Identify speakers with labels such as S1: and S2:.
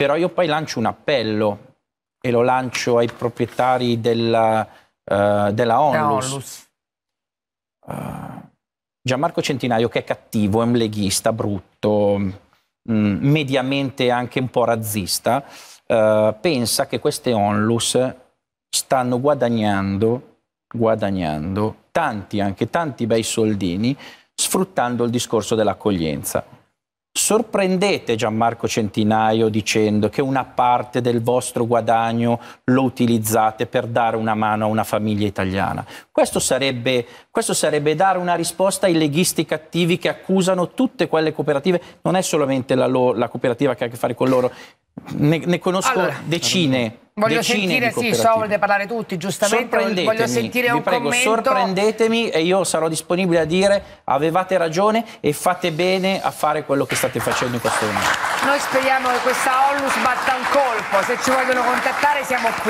S1: Però io poi lancio un appello e lo lancio ai proprietari della, uh, della Onlus. Uh, Gianmarco Centinaio che è cattivo, è un leghista, brutto, mh, mm, mediamente anche un po' razzista, uh, pensa che queste onlus stanno guadagnando, guadagnando tanti, anche tanti bei soldini, sfruttando il discorso dell'accoglienza sorprendete Gianmarco Centinaio dicendo che una parte del vostro guadagno lo utilizzate per dare una mano a una famiglia italiana. Questo sarebbe, questo sarebbe dare una risposta ai leghisti cattivi che accusano tutte quelle cooperative, non è solamente la, la cooperativa che ha a che fare con loro, ne, ne conosco allora, decine. Voglio sentire, sì, so,
S2: volete parlare tutti, giustamente. Voglio sentire un prego, commento.
S1: Sorprendetemi e io sarò disponibile a dire avevate ragione e fate bene a fare quello che state facendo in questo momento.
S2: Noi speriamo che questa Onlus batta un colpo, se ci vogliono contattare siamo qui.